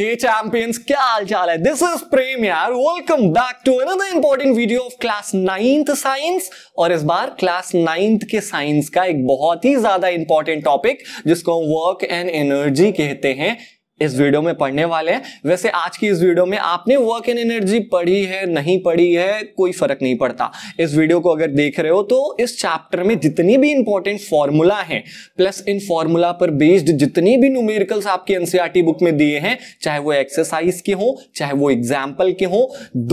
Hey champions, क्या हाल चाल है? This is प्रेम यार. Welcome back to another important video of class 9th science. और इस बार class 9th के science का एक बहुत ही ज्यादा important topic जिसको हम work and energy कहते हैं इस वीडियो में पढ़ने वाले हैं वैसे आज की इस वीडियो में आपने वर्क एंड एनर्जी पढ़ी है नहीं पढ़ी है कोई फर्क नहीं पड़ता इस वीडियो को अगर देख रहे हो तो इस चैप्टर में जितनी भी इंपॉर्टेंट फॉर्मूला है प्लस इन फॉर्मूला पर बेस्ड जितनी भी न्यूमेरिकल्स आपके एनसीआरटी बुक e में दिए हैं चाहे वो एक्सरसाइज के हों चाहे वो एग्जाम्पल के हों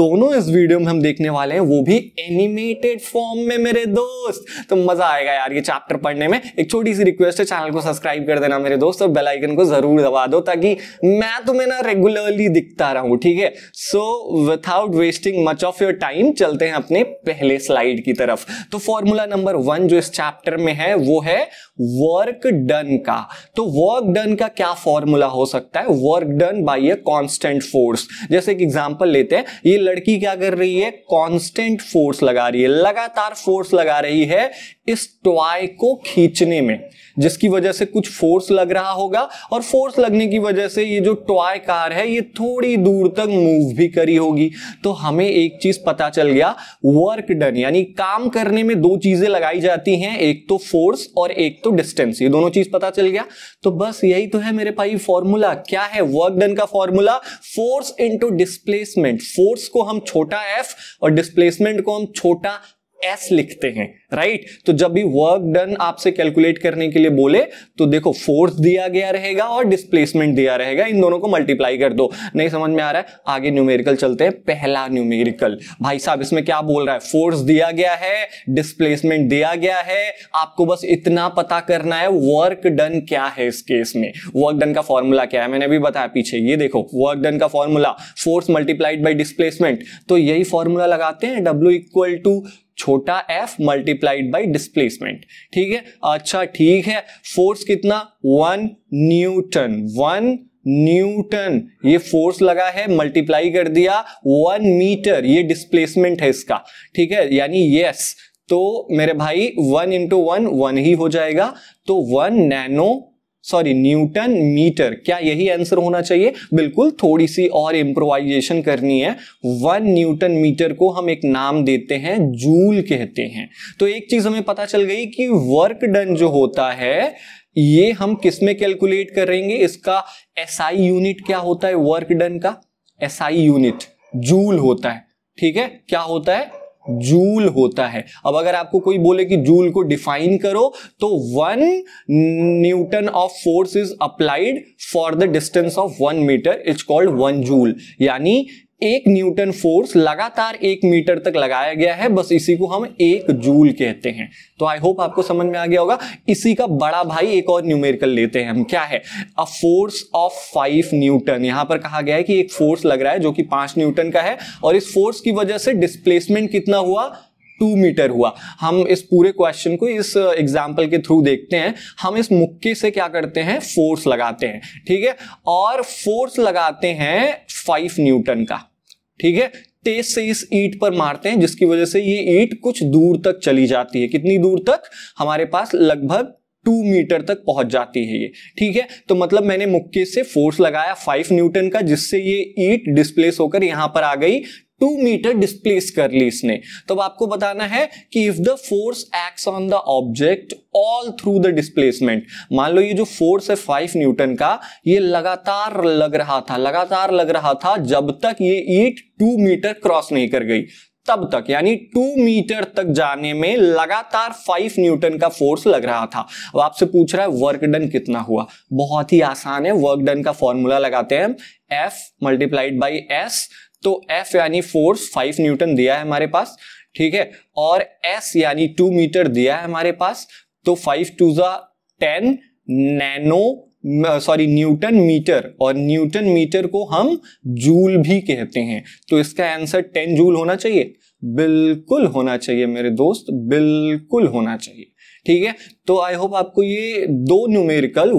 दोनों इस वीडियो में हम देखने वाले हैं वो भी एनिमेटेड फॉर्म में मेरे दोस्त तो मजा आएगा यार ये चैप्टर पढ़ने में एक छोटी सी रिक्वेस्ट है चैनल को सब्सक्राइब कर देना मेरे दोस्त और बेलाइकन को जरूर दबा दो ताकि मैं तुम्हें ना रेगुलरली दिखता रहा हूं ठीक है so without wasting much of your time चलते हैं अपने पहले स्लाइड की तरफ तो फॉर्मूला नंबर वन जो इस चैप्टर में है वो है वर्क डन का तो वर्क डन का क्या फॉर्मूला हो सकता है work done by a constant force जैसे एक एग्जांपल लेते हैं ये लड़की क्या कर रही है कांस्टेंट फोर्स लगा रही है लगातार फोर्स लगा रही है इस टॉय को खींचने में जिसकी वजह से कुछ फोर्स लग रहा होगा और फोर्स लगने की वजह से ये जो टॉय कार है ये थोड़ी दूर तक मूव भी करी होगी तो हमें एक चीज पता चल गया वर्क डन यानी काम करने में दो चीजें लगाई जाती हैं एक तो फोर्स और एक तो डिस्टेंस ये दोनों चीज पता चल गया तो बस यही तो है मेरे भाई फॉर्मूला क्या है वर्क डन का formula force into displacement force को हम छोटा एफ और डिस्प्लेसमेंट को हम छोटा एस लिखते हैं राइट तो जब भी वर्क डन आपसे कैलकुलेट करने के लिए बोले तो देखो फोर्स दिया गया रहेगा और डिस्प्लेसमेंट दिया रहेगा इन दोनों को मल्टीप्लाई कर दो नहीं समझ में आ रहा है आगे न्यूमेरिकल चलते हैं पहला न्यूमेरिकल भाई साहब इसमें क्या बोल रहा है फोर्स दिया गया है डिस्प्लेसमेंट दिया गया है आपको बस इतना पता करना है वर्क डन क्या है इस केस में वर्क डन का फॉर्मूला क्या है मैंने अभी बताया पीछे ये देखो वर्क डन का formula force multiplied by displacement तो यही फॉर्मूला लगाते हैं डब्ल्यू इक्वल टू छोटा एफ मल्टीप्लाइड बाई डिस्प्लेसमेंट ठीक है अच्छा ठीक है फोर्स कितना वन न्यूटन वन न्यूटन ये फोर्स लगा है मल्टीप्लाई कर दिया वन मीटर ये डिस्प्लेसमेंट है इसका ठीक है यानी यस तो मेरे भाई वन इंटू वन वन ही हो जाएगा तो one nano sorry newton metre क्या यही आंसर होना चाहिए बिल्कुल थोड़ी सी और इम्प्रोवाइजेशन करनी है वन न्यूटन मीटर को हम एक नाम देते हैं जूल कहते हैं तो एक चीज हमें पता चल गई कि वर्क डन जो होता है ये हम किस में कैलकुलेट करेंगे इसका एसआई SI यूनिट क्या होता है वर्क डन का एसआई SI यूनिट जूल होता है ठीक है क्या होता है जूल होता है अब अगर आपको कोई बोले कि जूल को डिफाइन करो तो one newton of force is applied for the distance of one metre it's called one joule यानी एक न्यूटन फोर्स लगातार एक मीटर तक लगाया गया है बस इसी को हम एक जूल कहते हैं तो आई होप आपको समझ में आ गया होगा इसी का बड़ा भाई एक और न्यूमेरिकल लेते हैं हम क्या है a force of five newton यहां पर कहा गया है कि एक फोर्स लग रहा है जो कि पांच न्यूटन का है और इस फोर्स की वजह से डिस्प्लेसमेंट कितना हुआ टू मीटर हुआ हम इस पूरे क्वेश्चन को इस एग्जाम्पल uh, के थ्रू देखते हैं हम इस मुक्के से क्या करते हैं फोर्स लगाते हैं ठीक है और फोर्स लगाते हैं फाइव न्यूटन का ठीक है तेज से इस ईट पर मारते हैं जिसकी वजह से ये ईट कुछ दूर तक चली जाती है कितनी दूर तक हमारे पास लगभग टू मीटर तक पहुंच जाती है ये ठीक है तो मतलब मैंने मुक्के से फोर्स लगाया फाइव न्यूटन का जिससे ये ईट डिस्प्लेस होकर यहां पर आ गई टू मीटर डिस्प्लेस कर ली इसने तो अब आपको बताना है कि if the force acts on the object all through the displacement मान लो ये जो फोर्स है फाइव न्यूटन का ये लगातार लग रहा था लगातार लग रहा था जब तक ये ईट टू मीटर क्रॉस नहीं कर गई तब तक यानी टू मीटर तक जाने में लगातार फाइव न्यूटन का फोर्स लग रहा था अब आपसे पूछ रहा है वर्क डन कितना हुआ बहुत ही आसान है वर्क डन का फॉर्मूला लगाते हैं एफ मल्टीप्लाइड बाई एस तो एफ यानी फोर्स फाइव न्यूटन दिया है हमारे पास ठीक है और एस यानी टू मीटर दिया है हमारे पास तो फाइव टू जा ten nano sorry newton metre और न्यूटन मीटर को हम जूल भी कहते हैं तो इसका आंसर टेन जूल होना चाहिए बिल्कुल होना चाहिए मेरे दोस्त बिल्कुल होना चाहिए ठीक है तो आई होप आपको ये दो न्यूमेरिकल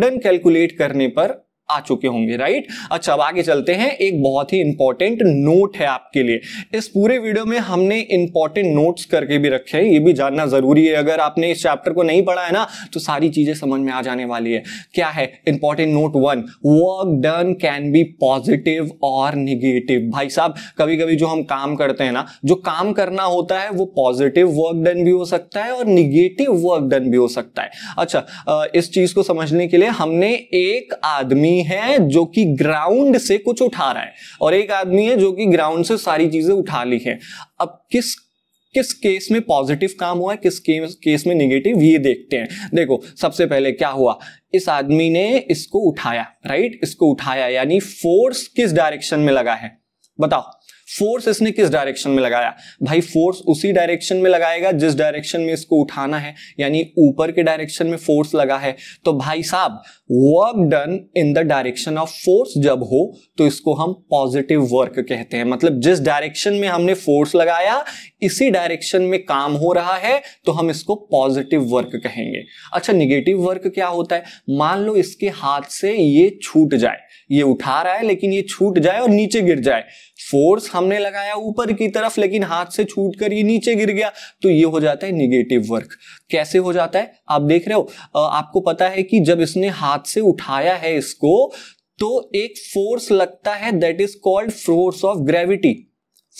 डन कैलकुलेट करने पर आ चुके होंगे राइट अच्छा अब आगे चलते हैं एक बहुत ही इंपॉर्टेंट नोट है आपके लिए इस पूरे वीडियो में हमने इंपॉर्टेंट नोट्स करके भी रखे हैं ये भी जानना जरूरी है अगर आपने इस चैप्टर को नहीं पढ़ा है ना तो सारी चीजें समझ में आ जाने वाली है क्या है important note one work done can be positive और निगेटिव भाई साहब कभी कभी जो हम काम करते हैं ना जो काम करना होता है वो पॉजिटिव वर्क डन भी हो सकता है और निगेटिव वर्क डन भी हो सकता है अच्छा इस चीज को समझने के लिए हमने एक आदमी आदमी है जो कि ग्राउंड से कुछ उठा रहा है और एक आदमी है जो कि ग्राउंड से सारी चीजें उठा ली है अब किस किस केस में पॉजिटिव काम हुआ है किस केस केस में निगेटिव ये देखते हैं देखो सबसे पहले क्या हुआ इस आदमी ने इसको उठाया राइट इसको उठाया यानी फोर्स किस डायरेक्शन में लगा है बताओ फोर्स इसने किस डायरेक्शन में लगाया भाई फोर्स उसी डायरेक्शन में लगाएगा जिस डायरेक्शन में इसको उठाना है यानी ऊपर के डायरेक्शन में फोर्स लगा है तो भाई साहब work done in the direction of force जब हो तो इसको हम पॉजिटिव वर्क कहते हैं मतलब जिस डायरेक्शन में हमने फोर्स लगाया इसी डायरेक्शन में काम हो रहा है तो हम इसको पॉजिटिव वर्क कहेंगे अच्छा निगेटिव वर्क क्या होता है मान लो इसके हाथ से ये छूट जाए ये उठा रहा है लेकिन ये छूट जाए और नीचे गिर जाए फोर्स हमने लगाया ऊपर की तरफ लेकिन हाथ से छूट कर ये नीचे गिर गया तो ये हो जाता है निगेटिव वर्क कैसे हो जाता है आप देख रहे हो आपको पता है कि जब इसने हाथ से उठाया है इसको तो एक फोर्स लगता है that is called force of gravity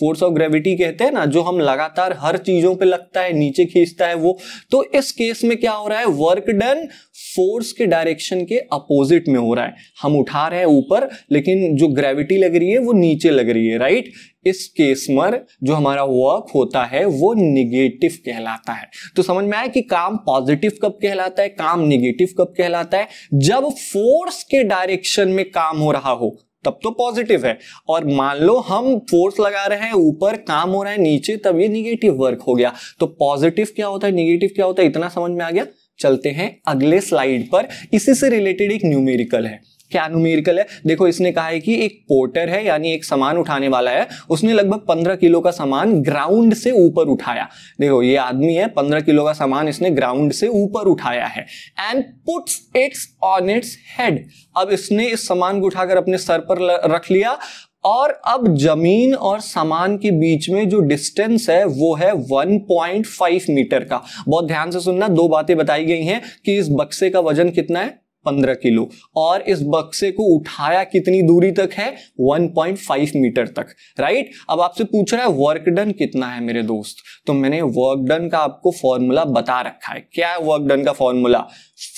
force of gravity कहते हैं ना जो हम लगातार हर चीजों पे लगता है नीचे खींचता है वो तो इस केस में क्या हो रहा है वर्क डन फोर्स के डायरेक्शन के अपोजिट में हो रहा है हम उठा रहे हैं ऊपर लेकिन जो ग्रेविटी लग रही है वो नीचे लग रही है राइट इस केस में जो हमारा वर्क होता है वो निगेटिव कहलाता है तो समझ में आया कि काम पॉजिटिव कब कहलाता है काम निगेटिव कब कहलाता है जब फोर्स के डायरेक्शन में काम हो रहा हो तब तो पॉजिटिव है और मान लो हम फोर्स लगा रहे हैं ऊपर काम हो रहा है नीचे तब ये निगेटिव वर्क हो गया तो पॉजिटिव क्या होता है निगेटिव क्या होता है इतना समझ में आ गया चलते हैं अगले स्लाइड पर इसी से रिलेटेड एक न्यूमेरिकल है क्या न्यूमेरिकल है देखो इसने कहा है कि एक पोर्टर है यानी एक सामान उठाने वाला है उसने लगभग पंद्रह किलो का सामान ग्राउंड से ऊपर उठाया देखो ये आदमी है पंद्रह किलो का सामान इसने ग्राउंड से ऊपर उठाया है and puts its on its head अब इसने इस सामान को उठाकर अपने सर पर रख लिया और अब जमीन और सामान के बीच में जो डिस्टेंस है वो है 1.5 मीटर का बहुत ध्यान से सुनना दो बातें बताई गई हैं कि इस बक्से का वजन कितना है 15 किलो और इस बक्से को उठाया कितनी दूरी तक है 1.5 मीटर तक राइट अब आपसे पूछ रहा है वर्क डन कितना है मेरे दोस्त तो मैंने वर्क डन का आपको फॉर्मूला बता रखा है क्या है वर्क डन का फॉर्मूला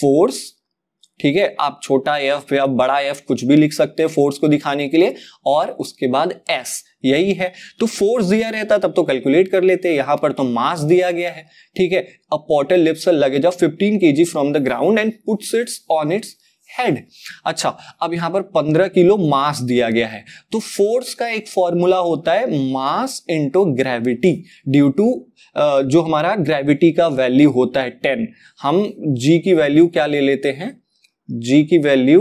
फोर्स ठीक है आप छोटा एफ या बड़ा एफ कुछ भी लिख सकते हैं फोर्स को दिखाने के लिए और उसके बाद एस यही है तो फोर्स दिया रहता तब तो कैलकुलेट कर लेते यहाँ पर तो मास दिया गया है ठीक है a porter lifts a luggage of 15 KG from the ground and puts its on its head अच्छा अब यहां पर 15 किलो मास दिया गया है तो फोर्स का एक फॉर्मूला होता है mass into gravity due to जो हमारा ग्रेविटी का वैल्यू होता है 10 हम जी की वैल्यू क्या ले लेते हैं जी की वैल्यू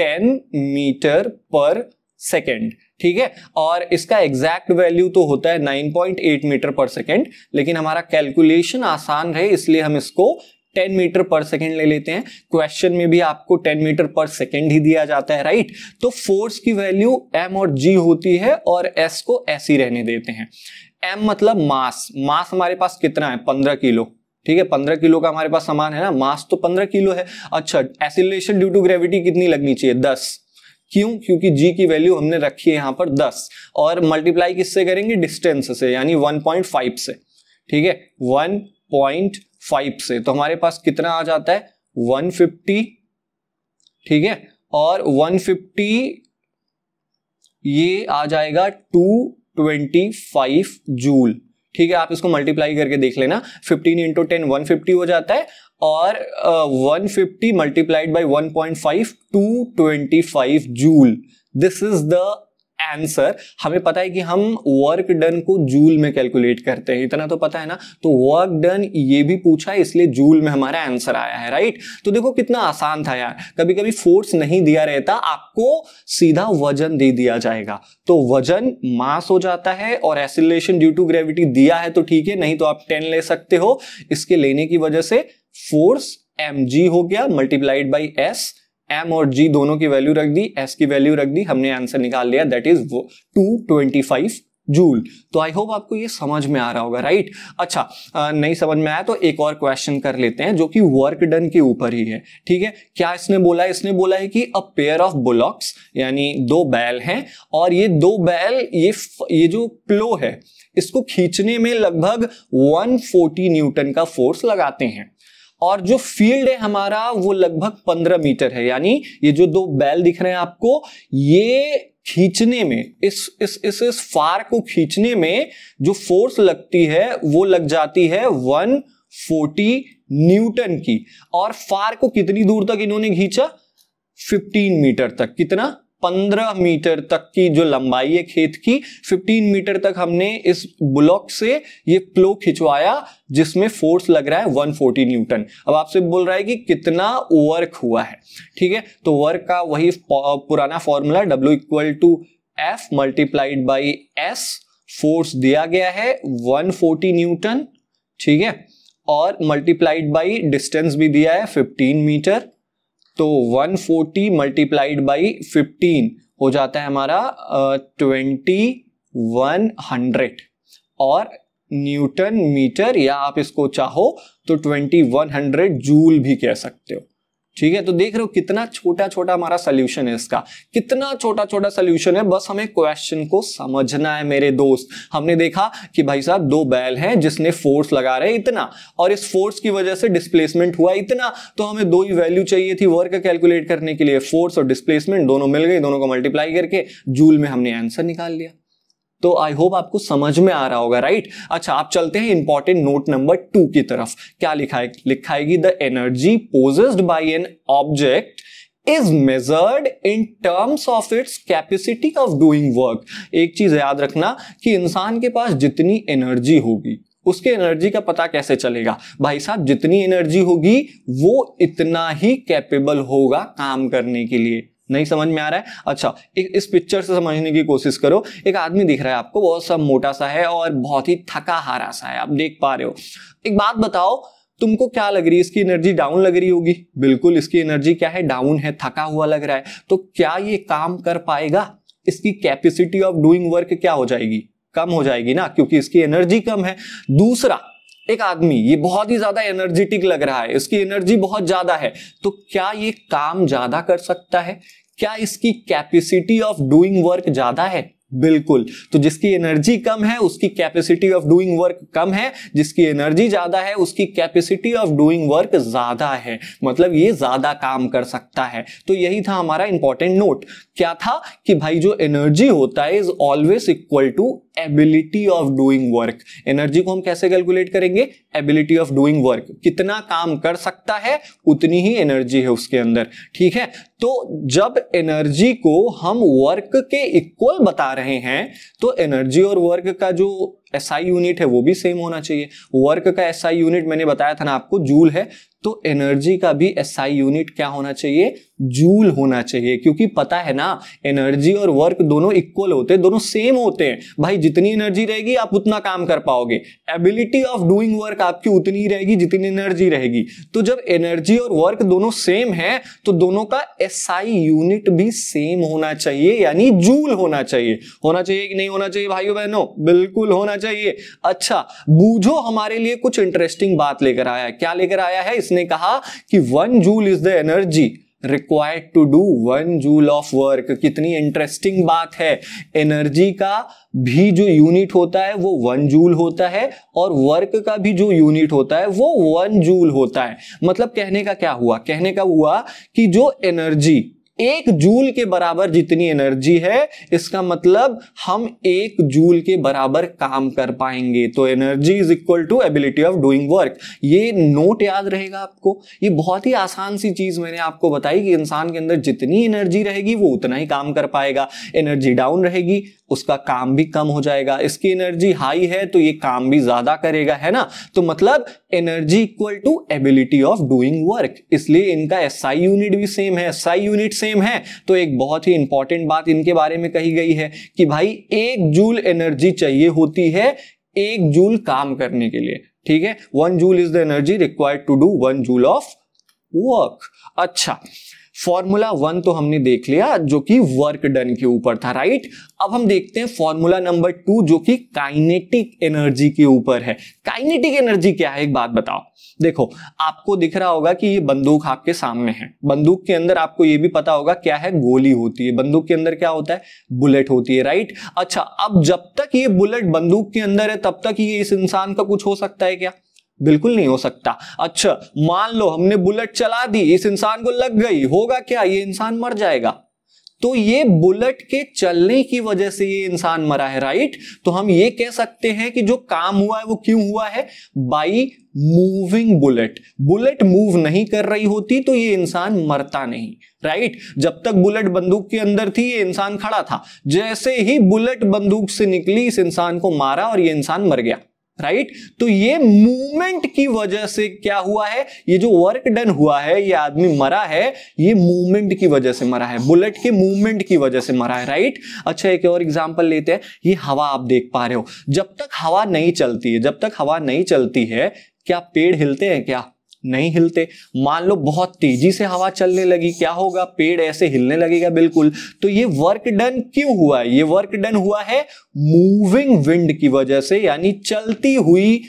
10 मीटर पर सेकेंड ठीक है और इसका एग्जैक्ट वैल्यू तो होता है 9.8 मीटर पर सेकेंड लेकिन हमारा कैलकुलेशन आसान रहे इसलिए हम इसको 10 मीटर पर सेकेंड ले लेते हैं क्वेश्चन में भी आपको 10 मीटर पर सेकेंड ही दिया जाता है राइट तो फोर्स की वैल्यू एम और जी होती है और एस को ऐसी रहने देते हैं एम मतलब मास मास हमारे पास कितना है 15 किलो ठीक है पंद्रह किलो का हमारे पास सामान है ना मास तो पंद्रह किलो है अच्छा एसिलेशन ड्यू टू ग्रेविटी कितनी लगनी चाहिए दस क्यों क्योंकि g की वैल्यू हमने रखी है यहां पर 10 और मल्टीप्लाई किससे करेंगे डिस्टेंस से यानी 1.5 से ठीक है 1.5 से तो हमारे पास कितना आ जाता है 150 ठीक है और 150 ये आ जाएगा 225 जूल ठीक है आप इसको मल्टीप्लाई करके देख लेना 15 इंटू टेन वन हो जाता है और one fifty multiplied by one point five two twenty five joule this is the answer हमें पता है कि हम वर्क डन को जूल में कैलकुलेट करते हैं इतना तो पता है ना तो वर्क डन ये भी पूछा है इसलिए जूल में हमारा आंसर आया है राइट तो देखो कितना आसान था यार कभी कभी फोर्स नहीं दिया रहता आपको सीधा वजन दे दिया जाएगा तो वजन मास हो जाता है और एसिलेशन ड्यू टू ग्रेविटी दिया है तो ठीक है नहीं तो आप टेन ले सकते हो इसके लेने की वजह से फोर्स एम हो गया मल्टीप्लाइड बाई एस एम और जी दोनों की वैल्यू रख दी एस की वैल्यू रख दी हमने आंसर निकाल लिया that is two twenty five joule तो आई होप आपको ये समझ में आ रहा होगा राइट अच्छा नहीं समझ में आया तो एक और क्वेश्चन कर लेते हैं जो कि वर्क डन के ऊपर ही है ठीक है क्या इसने बोला है इसने बोला है कि अ पेयर ऑफ बुलॉक्स यानी दो बैल हैं और ये दो बैल ये ये जो प्लो है इसको खींचने में लगभग 140 न्यूटन का फोर्स लगाते हैं और जो फील्ड है हमारा वो लगभग पंद्रह मीटर है यानी ये जो दो बैल दिख रहे हैं आपको ये खींचने में इस इस इस इस फार को खींचने में जो फोर्स लगती है वो लग जाती है वन फोर्टी न्यूटन की और फार को कितनी दूर तक इन्होंने खींचा 15 मीटर तक कितना पंद्रह मीटर तक की जो लंबाई है खेत की फिफ्टीन मीटर तक हमने इस ब्लॉक से ये प्लो खिंचवाया जिसमें फोर्स लग रहा है फोर्टी न्यूटन अब आपसे बोल रहा है कि कितना वर्क हुआ है ठीक है तो वर्क का वही पुराना formula W equal to F multiplied by S force दिया गया है 140 न्यूटन ठीक है और मल्टीप्लाइड बाई डिस्टेंस भी दिया है 15 मीटर तो 140 फोर्टी मल्टीप्लाइड बाई फिफ्टीन हो जाता है हमारा ट्वेंटी वन हंड्रेड और न्यूटन मीटर या आप इसको चाहो तो ट्वेंटी वन हंड्रेड जूल भी कह सकते हो ठीक है तो देख रहे हो कितना छोटा छोटा हमारा सोल्यूशन है इसका कितना छोटा छोटा सोल्यूशन है बस हमें क्वेश्चन को समझना है मेरे दोस्त हमने देखा कि भाई साहब दो बैल हैं जिसने फोर्स लगा रहे इतना और इस फोर्स की वजह से डिस्प्लेसमेंट हुआ इतना तो हमें दो ही वैल्यू चाहिए थी वर्क कैलकुलेट करने के लिए फोर्स और डिस्प्लेसमेंट दोनों मिल गई दोनों को मल्टीप्लाई करके जूल में हमने आंसर निकाल लिया तो आई होप आपको समझ में आ रहा होगा राइट अच्छा आप चलते हैं इंपॉर्टेंट नोट नंबर टू की तरफ क्या लिखा है लिखाएगी the energy possessed by an object is measured in terms of its capacity of doing work एक चीज याद रखना कि इंसान के पास जितनी एनर्जी होगी उसके एनर्जी का पता कैसे चलेगा भाई साहब जितनी एनर्जी होगी वो इतना ही कैपेबल होगा काम करने के लिए नहीं समझ में आ रहा है अच्छा एक इस पिक्चर से समझने की कोशिश करो एक आदमी दिख रहा है आपको बहुत सा मोटा सा है और बहुत ही थका हारा सा है आप देख पा रहे हो एक बात बताओ तुमको क्या लग रही है इसकी एनर्जी डाउन लग रही होगी बिल्कुल इसकी एनर्जी क्या है डाउन है थका हुआ लग रहा है तो क्या ये काम कर पाएगा इसकी कैपेसिटी ऑफ डूइंग वर्क क्या हो जाएगी कम हो जाएगी ना क्योंकि इसकी एनर्जी कम है दूसरा एक आदमी ये बहुत ही ज्यादा एनर्जेटिक लग रहा है इसकी एनर्जी बहुत ज्यादा है तो क्या ये काम ज्यादा कर सकता है क्या इसकी कैपेसिटी ऑफ डूइंग वर्क ज्यादा है बिल्कुल तो जिसकी एनर्जी कम है उसकी कैपेसिटी ऑफ डूइंग वर्क कम है जिसकी एनर्जी ज्यादा है उसकी कैपेसिटी ऑफ डूइंग वर्क ज्यादा है मतलब ये ज्यादा काम कर सकता है तो यही था हमारा इंपॉर्टेंट नोट क्या था कि भाई जो एनर्जी होता है is always equal to ability of doing work energy को हम कैसे कैलकुलेट करेंगे एबिलिटी ऑफ डूइंग वर्क कितना काम कर सकता है उतनी ही एनर्जी है उसके अंदर ठीक है तो जब एनर्जी को हम वर्क के इक्वल बता रहे हैं तो एनर्जी और वर्क का जो एस SI यूनिट है वो भी सेम होना चाहिए वर्क का एस SI यूनिट मैंने बताया था ना आपको जूल है तो एनर्जी का भी एस SI यूनिट क्या होना चाहिए जूल होना चाहिए क्योंकि पता है ना एनर्जी और वर्क दोनों इक्वल होते हैं दोनों सेम होते हैं भाई जितनी एनर्जी रहेगी आप उतना काम कर पाओगे एबिलिटी ऑफ डूइंग वर्क आपकी उतनी रहेगी जितनी एनर्जी रहेगी तो जब एनर्जी और वर्क दोनों सेम है तो दोनों का एसआई यूनिट भी सेम होना चाहिए यानी जूल होना चाहिए होना चाहिए कि नहीं होना चाहिए भाई बहनों बिल्कुल होना चाहिए अच्छा बूझो हमारे लिए कुछ इंटरेस्टिंग बात लेकर आया है क्या लेकर आया है इसने कहा कि one joule is the energy required to do one joule of work कितनी इंटरेस्टिंग बात है एनर्जी का भी जो यूनिट होता है वो वन जूल होता है और वर्क का भी जो यूनिट होता है वो वन जूल होता है मतलब कहने का क्या हुआ कहने का हुआ कि जो एनर्जी एक जूल के बराबर जितनी एनर्जी है इसका मतलब हम एक जूल के बराबर काम कर पाएंगे तो energy is equal to ability of doing work ये नोट याद रहेगा आपको ये बहुत ही आसान सी चीज मैंने आपको बताई कि इंसान के अंदर जितनी एनर्जी रहेगी वो उतना ही काम कर पाएगा एनर्जी डाउन रहेगी उसका काम भी कम हो जाएगा इसकी एनर्जी हाई है तो ये काम भी ज्यादा करेगा है ना तो मतलब energy equal to ability of doing work इसलिए इनका एसआई यूनिट भी सेम है एसआई यूनिट सेम है तो एक बहुत ही इंपॉर्टेंट बात इनके बारे में कही गई है कि भाई एक जूल एनर्जी चाहिए होती है एक जूल काम करने के लिए ठीक है one joule is the energy required to do one joule of work अच्छा फॉर्मूला वन तो हमने देख लिया जो कि वर्क डन के ऊपर था राइट अब हम देखते हैं फॉर्मूला नंबर टू जो कि काइनेटिक एनर्जी के ऊपर है काइनेटिक एनर्जी क्या है एक बात बताओ देखो आपको दिख रहा होगा कि ये बंदूक आपके सामने है बंदूक के अंदर आपको ये भी पता होगा क्या है गोली होती है बंदूक के अंदर क्या होता है बुलेट होती है राइट अच्छा अब जब तक ये बुलेट बंदूक के अंदर है तब तक ये इस इंसान का कुछ हो सकता है क्या बिल्कुल नहीं हो सकता अच्छा मान लो हमने बुलेट चला दी इस इंसान को लग गई होगा क्या ये इंसान मर जाएगा तो ये बुलेट के चलने की वजह से ये इंसान मरा है राइट तो हम ये कह सकते हैं कि जो काम हुआ है वो क्यों हुआ है by moving bullet bullet move नहीं कर रही होती तो ये इंसान मरता नहीं राइट जब तक बुलेट बंदूक के अंदर थी ये इंसान खड़ा था जैसे ही बुलेट बंदूक से निकली इस इंसान को मारा और ये इंसान मर गया राइट right? तो ये मूवमेंट की वजह से क्या हुआ है ये जो वर्क डन हुआ है ये आदमी मरा है ये मूवमेंट की वजह से मरा है बुलेट के मूवमेंट की वजह से मरा है राइट right? अच्छा एक और एग्जांपल लेते हैं ये हवा आप देख पा रहे हो जब तक हवा नहीं चलती है जब तक हवा नहीं चलती है क्या पेड़ हिलते हैं क्या नहीं हिलते मान लो बहुत तेजी से हवा चलने लगी क्या होगा पेड़ ऐसे हिलने लगेगा बिल्कुल तो ये वर्क डन क्यों हुआ है ये वर्क डन हुआ है मूविंग विंड की वजह से यानी चलती हुई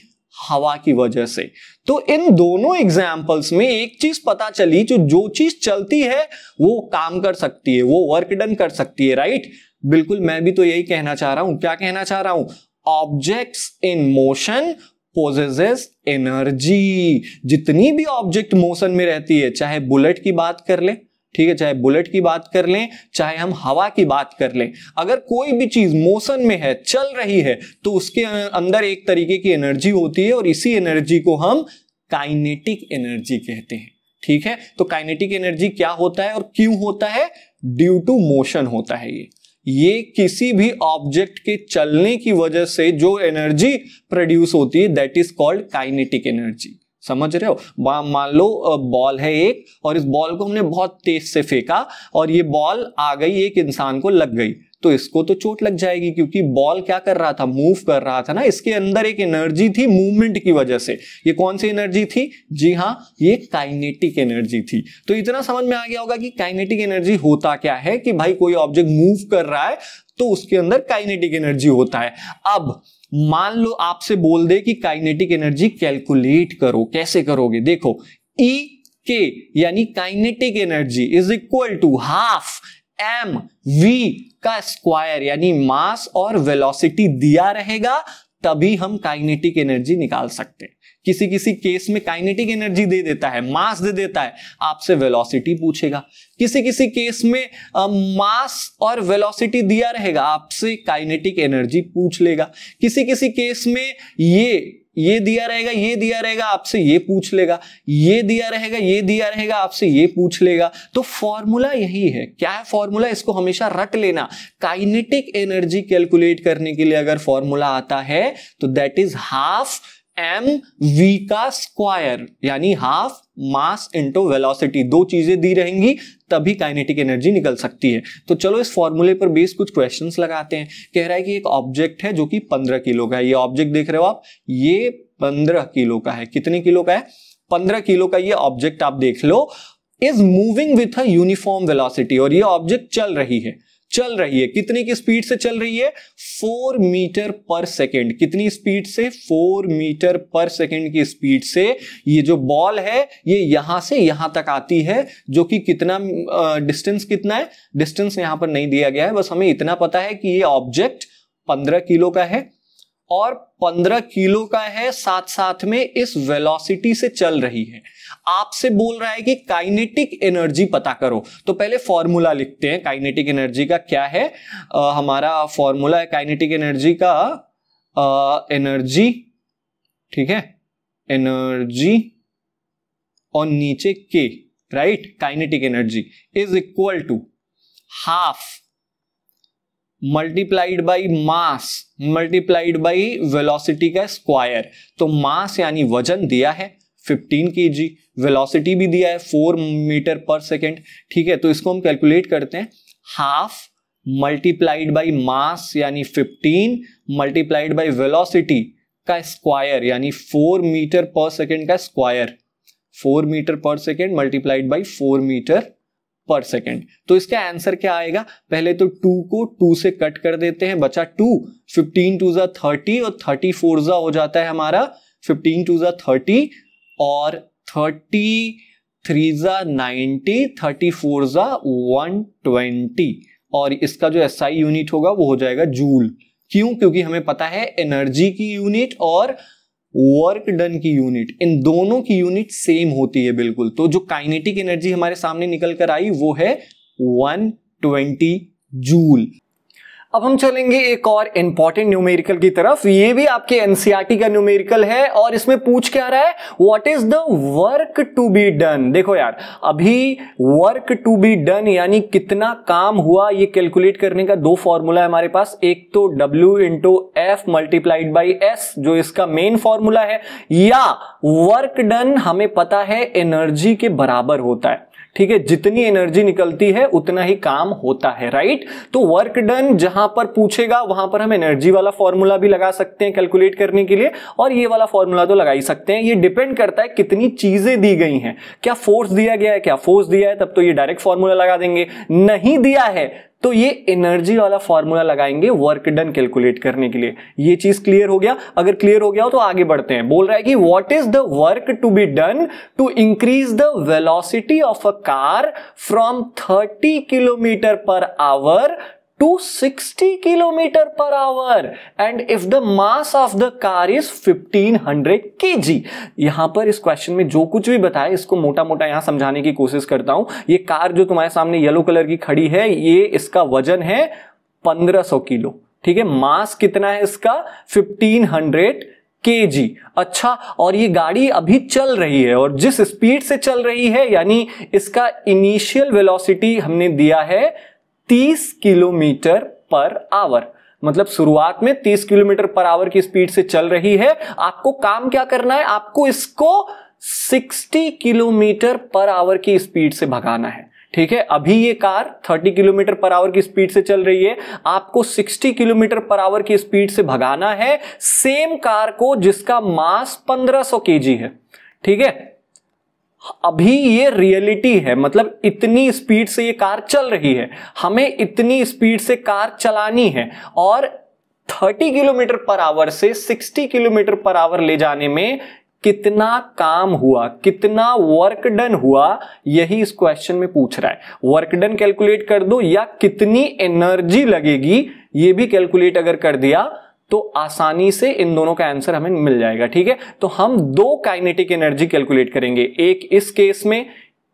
हवा की वजह से तो इन दोनों एग्जाम्पल्स में एक चीज पता चली जो जो चीज चलती है वो काम कर सकती है वो वर्क डन कर सकती है राइट बिल्कुल मैं भी तो यही कहना चाह रहा हूं क्या कहना चाह रहा हूं objects in motion possesses energy जितनी भी ऑब्जेक्ट मोशन में रहती है चाहे बुलेट की बात कर ले ठीक है चाहे बुलेट की बात कर लें चाहे हम हवा की बात कर लें अगर कोई भी चीज मोशन में है चल रही है तो उसके अंदर एक तरीके की एनर्जी होती है और इसी एनर्जी को हम काइनेटिक एनर्जी कहते हैं ठीक है तो काइनेटिक एनर्जी क्या होता है और क्यों होता है ड्यू टू मोशन होता है ये ये किसी भी ऑब्जेक्ट के चलने की वजह से जो एनर्जी प्रोड्यूस होती है that is called kinetic energy समझ रहे हो मान लो बॉल है एक और इस बॉल को हमने बहुत तेज से फेंका और ये बॉल आ गई एक इंसान को लग गई तो इसको तो चोट लग जाएगी क्योंकि बॉल क्या कर रहा था मूव कर रहा था ना इसके अंदर एक एनर्जी थी मूवमेंट की वजह से ये कौन सी एनर्जी थी जी हाँ ये काइनेटिक एनर्जी थी तो इतना समझ में आ गया होगा कि काइनेटिक एनर्जी होता क्या है कि भाई कोई ऑब्जेक्ट मूव कर रहा है तो उसके अंदर काइनेटिक एनर्जी होता है अब मान लो आपसे बोल दे कि काइनेटिक एनर्जी कैलकुलेट करो कैसे करोगे देखो ई e के यानी kinetic energy is equal to half M V का स्क्वायर यानी मास और वेलोसिटी दिया रहेगा तभी हम काइनेटिक एनर्जी निकाल सकते हैं किसी किसी केस में काइनेटिक एनर्जी दे देता है मास दे देता है आपसे वेलोसिटी पूछेगा किसी किसी केस में मास और वेलोसिटी दिया रहेगा आपसे काइनेटिक एनर्जी पूछ लेगा किसी किसी केस में ये ये दिया रहेगा ये दिया रहेगा आपसे ये पूछ लेगा ये दिया रहेगा ये दिया रहेगा आपसे ये पूछ लेगा तो फॉर्मूला यही है क्या है फॉर्मूला इसको हमेशा रट लेना काइनेटिक एनर्जी कैलकुलेट करने के लिए अगर फॉर्मूला आता है तो that is half M V का स्क्वायर यानी हाफ मास इंटू वेलोसिटी दो चीजें दी रहेंगी तभी काइनेटिक एनर्जी निकल सकती है तो चलो इस फॉर्मूले पर बेस कुछ क्वेश्चंस लगाते हैं कह रहा है कि एक ऑब्जेक्ट है जो कि 15 किलो का है ये ऑब्जेक्ट देख रहे हो आप ये 15 किलो का है कितने किलो का है 15 किलो का ये ऑब्जेक्ट आप देख लो is moving with a uniform velocity और ये ऑब्जेक्ट चल रही है चल रही है कितनी की स्पीड से चल रही है फोर मीटर पर सेकेंड कितनी स्पीड से फोर मीटर पर सेकेंड की स्पीड से ये जो बॉल है ये यहां से यहां तक आती है जो कि कितना डिस्टेंस कितना है डिस्टेंस यहां पर नहीं दिया गया है बस हमें इतना पता है कि ये ऑब्जेक्ट पंद्रह किलो का है और 15 किलो का है साथ साथ में इस वेलोसिटी से चल रही है आपसे बोल रहा है कि काइनेटिक एनर्जी पता करो तो पहले फॉर्मूला लिखते हैं काइनेटिक एनर्जी का क्या है आ, हमारा फॉर्मूला है काइनेटिक एनर्जी का आ, एनर्जी ठीक है एनर्जी और नीचे के right kinetic energy is equal to half multiplied by mass multiplied by velocity का स्क्वायर तो मास यानी वजन दिया है 15 के जी वेलोसिटी भी दिया है 4 मीटर पर सेकेंड ठीक है तो इसको हम कैलकुलेट करते हैं हाफ मल्टीप्लाइड बाई मास यानी 15 मल्टीप्लाइड बाई वेलोसिटी का स्क्वायर यानी 4 मीटर पर सेकेंड का square 4 metre per second multiplied by 4 metre per second तो इसका आंसर क्या आएगा पहले तो टू को टू से कट कर देते हैं बचा टू फिफ्टीन टू जा थर्टी और थर्टी फोर जा हो जाता है हमारा फिफ्टीन टू जा थर्टी और थर्टी थ्री जा नाइन्टी थर्टी फोर जा वन ट्वेंटी और इसका जो एस आई यूनिट होगा वो हो जाएगा जूल क्यों क्योंकि हमें पता है एनर्जी की यूनिट और वर्क डन की यूनिट इन दोनों की यूनिट सेम होती है बिल्कुल तो जो काइनेटिक एनर्जी हमारे सामने निकल कर आई वो है 120 जूल अब हम चलेंगे एक और इंपॉर्टेंट न्यूमेरिकल की तरफ ये भी आपके एनसीआरटी e का न्यूमेरिकल है और इसमें पूछ क्या रहा है what is the work to be done देखो यार अभी वर्क टू बी डन यानी कितना काम हुआ ये कैलकुलेट करने का दो फॉर्मूला है हमारे पास एक तो W into F multiplied by S जो इसका मेन फॉर्मूला है या वर्क डन हमें पता है एनर्जी के बराबर होता है ठीक है जितनी एनर्जी निकलती है उतना ही काम होता है राइट तो वर्क डन जहां पर पूछेगा वहां पर हम एनर्जी वाला फॉर्मूला भी लगा सकते हैं कैलकुलेट करने के लिए और ये वाला फॉर्मूला तो लगा ही सकते हैं ये डिपेंड करता है कितनी चीजें दी गई हैं क्या फोर्स दिया गया है क्या फोर्स दिया है तब तो ये डायरेक्ट फॉर्मूला लगा देंगे नहीं दिया है तो ये एनर्जी वाला फॉर्मूला लगाएंगे वर्क डन कैलकुलेट करने के लिए ये चीज क्लियर हो गया अगर क्लियर हो गया हो तो आगे बढ़ते हैं बोल रहा है कि what is the work to be done to increase the velocity of a car from 30 kilometre per hour to sixty kilometre per hour and if the mass of the car is fifteen hundred K G यहां पर इस question में जो कुछ भी बताए इसको मोटा मोटा यहां समझाने की कोशिश करता हूं ये कार जो तुम्हारे सामने येलो कलर की खड़ी है ये इसका वजन है पंद्रह सौ किलो ठीक है मास कितना है इसका फिफ्टीन हंड्रेड के जी अच्छा और ये गाड़ी अभी चल रही है और जिस स्पीड से चल रही है यानी इसका इनिशियल वेलोसिटी हमने दिया है 30 किलोमीटर पर आवर मतलब शुरुआत में 30 किलोमीटर पर आवर की स्पीड से चल रही है आपको काम क्या करना है आपको इसको 60 किलोमीटर पर आवर की स्पीड से भगाना है ठीक है अभी ये कार 30 किलोमीटर पर आवर की स्पीड से चल रही है आपको 60 किलोमीटर पर आवर की स्पीड से भगाना है सेम कार को जिसका मास 1500 सौ है ठीक है अभी ये रियलिटी है मतलब इतनी स्पीड से ये कार चल रही है हमें इतनी स्पीड से कार चलानी है और 30 किलोमीटर पर आवर से 60 किलोमीटर पर आवर ले जाने में कितना काम हुआ कितना वर्क डन हुआ यही इस क्वेश्चन में पूछ रहा है वर्क डन कैलकुलेट कर दो या कितनी एनर्जी लगेगी ये भी कैलकुलेट अगर कर दिया तो आसानी से इन दोनों का आंसर हमें मिल जाएगा ठीक है तो हम दो काइनेटिक एनर्जी कैलकुलेट करेंगे एक इस केस में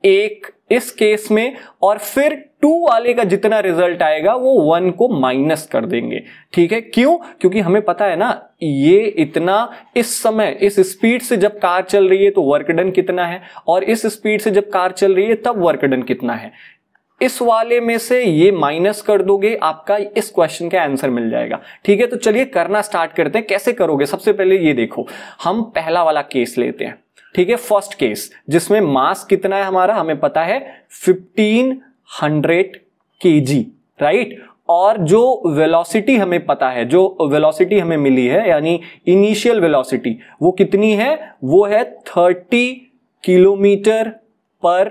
एक इस केस में और फिर टू वाले का जितना रिजल्ट आएगा वो वन को माइनस कर देंगे ठीक है क्यों क्योंकि हमें पता है ना ये इतना इस समय इस स्पीड से जब कार चल रही है तो वर्क डन कितना है और इस स्पीड से जब कार चल रही है तब वर्क डन कितना है इस वाले में से ये माइनस कर दोगे आपका इस क्वेश्चन का आंसर मिल जाएगा ठीक है तो चलिए करना स्टार्ट करते हैं कैसे करोगे सबसे पहले ये देखो हम पहला वाला केस लेते हैं ठीक है फर्स्ट केस जिसमें मास कितना है हमारा हमें पता है 1500 के राइट और जो वेलोसिटी हमें पता है जो वेलोसिटी हमें मिली है यानी इनिशियल वेलोसिटी वो कितनी है वो है 30 किलोमीटर पर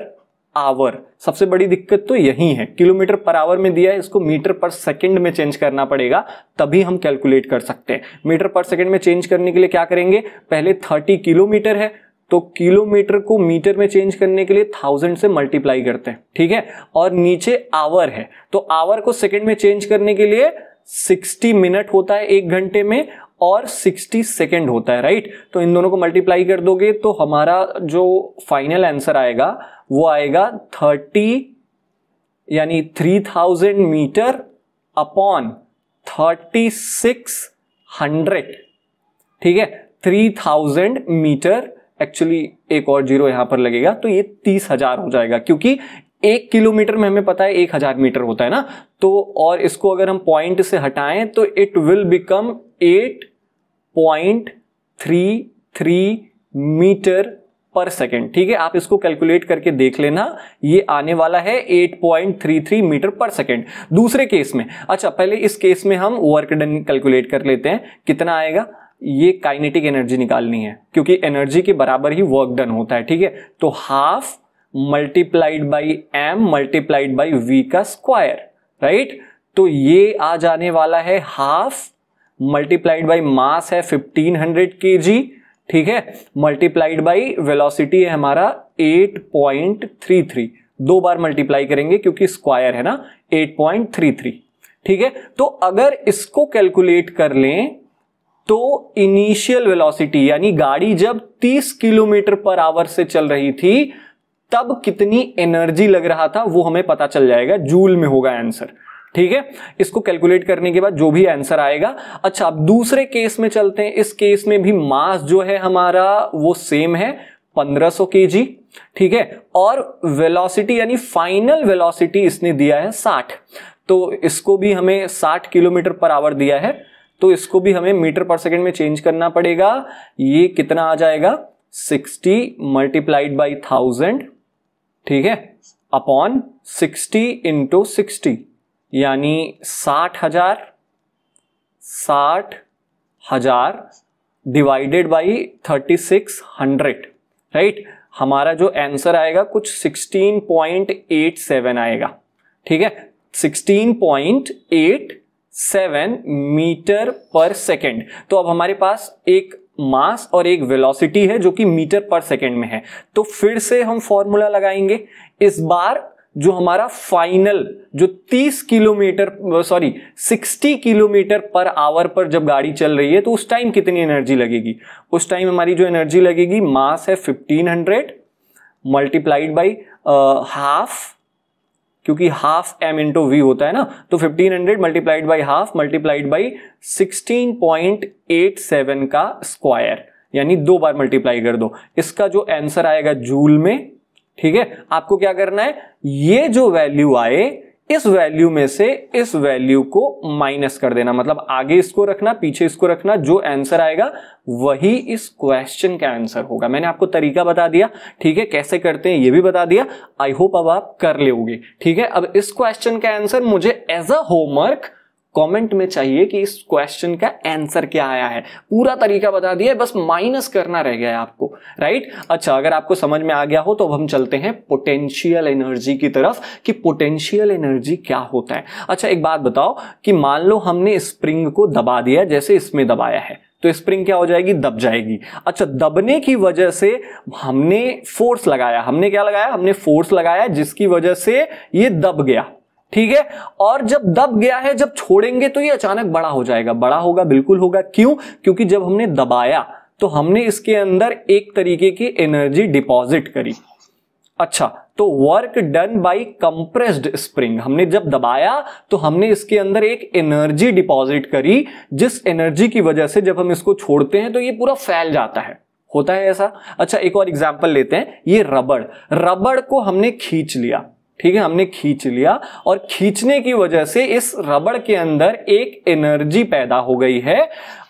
आवर सबसे बड़ी दिक्कत तो यही है किलोमीटर पर आवर में दिया है इसको मीटर पर सेकंड में चेंज करना पड़ेगा तभी हम कैलकुलेट कर सकते हैं मीटर पर सेकंड में चेंज करने के लिए क्या करेंगे पहले 30 किलोमीटर है तो किलोमीटर को मीटर में चेंज करने के लिए थाउजेंड से मल्टीप्लाई करते हैं ठीक है और नीचे आवर है तो आवर को सेकेंड में चेंज करने के लिए सिक्सटी मिनट होता है एक घंटे में और 60 सेकेंड होता है राइट तो इन दोनों को मल्टीप्लाई कर दोगे तो हमारा जो फाइनल आंसर आएगा वो आएगा थर्टी यानी three thousand metre upon thirty six hundred ठीक है थ्री थाउजेंड मीटर एक्चुअली एक और जीरो यहां पर लगेगा तो ये तीस हजार हो जाएगा क्योंकि एक किलोमीटर में हमें पता है एक हजार मीटर होता है ना तो और इसको अगर हम पॉइंट से हटाएं तो it will become eight point three three metre per second ठीक है आप इसको कैलकुलेट करके देख लेना ये आने वाला है 8.33 मीटर पर सेकेंड दूसरे केस में अच्छा पहले इस केस में हम वर्क डन कैलकुलेट कर लेते हैं कितना आएगा ये काइनेटिक एनर्जी निकालनी है क्योंकि एनर्जी के बराबर ही वर्क डन होता है ठीक है तो half multiplied by M multiplied by V का स्क्वायर राइट तो ये आ जाने वाला है हाफ मल्टीप्लाइड बाई मास है फिफ्टीन हंड्रेड के जी ठीक है मल्टीप्लाइड बाई वेलोसिटी है हमारा 8.33 दो बार मल्टीप्लाई करेंगे क्योंकि स्क्वायर है ना 8.33 ठीक है तो अगर इसको कैलकुलेट कर लें तो इनिशियल वेलोसिटी यानी गाड़ी जब 30 किलोमीटर पर आवर से चल रही थी तब कितनी एनर्जी लग रहा था वो हमें पता चल जाएगा जूल में होगा आंसर ठीक है इसको कैलकुलेट करने के बाद जो भी आंसर आएगा अच्छा अब दूसरे केस में चलते हैं इस केस में भी मास जो है हमारा वो सेम है 1500 सो ठीक है और वेलोसिटी यानी फाइनल वेलोसिटी इसने दिया है 60 तो इसको भी हमें 60 किलोमीटर पर आवर दिया है तो इसको भी हमें मीटर पर सेकेंड में चेंज करना पड़ेगा ये कितना आ जाएगा सिक्सटी मल्टीप्लाइड बाई थाउजेंड ठीक है अपॉन सिक्सटी इंटू सिक्सटी यानी साठ हजार साठ हजार divided by thirty six hundred right हमारा जो आंसर आएगा कुछ सिक्सटीन पॉइंट एट सेवन आएगा ठीक है sixteen point eight seven metre per second तो अब हमारे पास एक मास और एक वेलोसिटी है जो कि मीटर पर सेकेंड में है तो फिर से हम फॉर्मूला लगाएंगे इस बार जो हमारा फाइनल जो 30 kilometre sorry 60 kilometre per hour पर जब गाड़ी चल रही है तो उस टाइम कितनी एनर्जी लगेगी उस टाइम हमारी जो एनर्जी लगेगी मास है 1500 मल्टीप्लाइड बाई हाफ क्योंकि हाफ एम इंटू वी होता है ना तो 1500 hundred multiplied by half multiplied by sixteen का स्क्वायर यानी दो बार मल्टीप्लाई कर दो इसका जो आंसर आएगा जूल में ठीक है आपको क्या करना है ये जो वैल्यू आए इस वैल्यू में से इस वैल्यू को माइनस कर देना मतलब आगे इसको रखना पीछे इसको रखना जो आंसर आएगा वही इस क्वेश्चन का आंसर होगा मैंने आपको तरीका बता दिया ठीक है कैसे करते हैं ये भी बता दिया आई होप अब आप कर लेंगे ठीक है अब इस क्वेश्चन का आंसर मुझे एज अ होमवर्क कमेंट में चाहिए कि इस क्वेश्चन का आंसर क्या आया है पूरा तरीका बता दिया बस माइनस करना रह गया है आपको राइट अच्छा अगर आपको समझ में आ गया हो तो अब हम चलते हैं पोटेंशियल एनर्जी की तरफ कि पोटेंशियल एनर्जी क्या होता है अच्छा एक बात बताओ कि मान लो हमने स्प्रिंग को दबा दिया जैसे इसमें दबाया है तो स्प्रिंग क्या हो जाएगी दब जाएगी अच्छा दबने की वजह से हमने फोर्स लगाया हमने क्या लगाया हमने फोर्स लगाया जिसकी वजह से ये दब गया ठीक है और जब दब गया है जब छोड़ेंगे तो ये अचानक बड़ा हो जाएगा बड़ा होगा बिल्कुल होगा क्यों क्योंकि जब हमने दबाया तो हमने इसके अंदर एक तरीके की एनर्जी डिपॉजिट करी अच्छा तो work done by compressed spring हमने जब दबाया तो हमने इसके अंदर एक एनर्जी डिपॉजिट करी जिस एनर्जी की वजह से जब हम इसको छोड़ते हैं तो ये पूरा फैल जाता है होता है ऐसा अच्छा एक और एग्जाम्पल लेते हैं ये रबड़ रबड़ को हमने खींच लिया ठीक है हमने खींच लिया और खींचने की वजह से इस रबड़ के अंदर एक एनर्जी पैदा हो गई है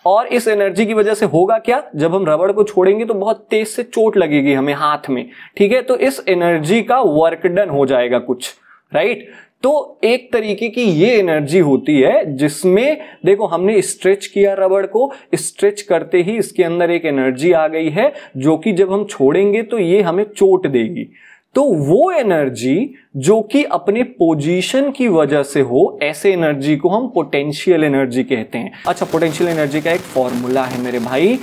और इस एनर्जी की वजह से होगा क्या जब हम रबड़ को छोड़ेंगे तो बहुत तेज से चोट लगेगी हमें हाथ में ठीक है तो इस एनर्जी का वर्क डन हो जाएगा कुछ राइट तो एक तरीके की ये एनर्जी होती है जिसमें देखो हमने स्ट्रेच किया रबड़ को स्ट्रेच करते ही इसके अंदर एक एनर्जी आ गई है जो कि जब हम छोड़ेंगे तो ये हमें चोट देगी तो वो एनर्जी जो कि अपने पोजीशन की वजह से हो ऐसे एनर्जी को हम पोटेंशियल एनर्जी कहते हैं अच्छा पोटेंशियल एनर्जी का एक फॉर्मूला है मेरे भाई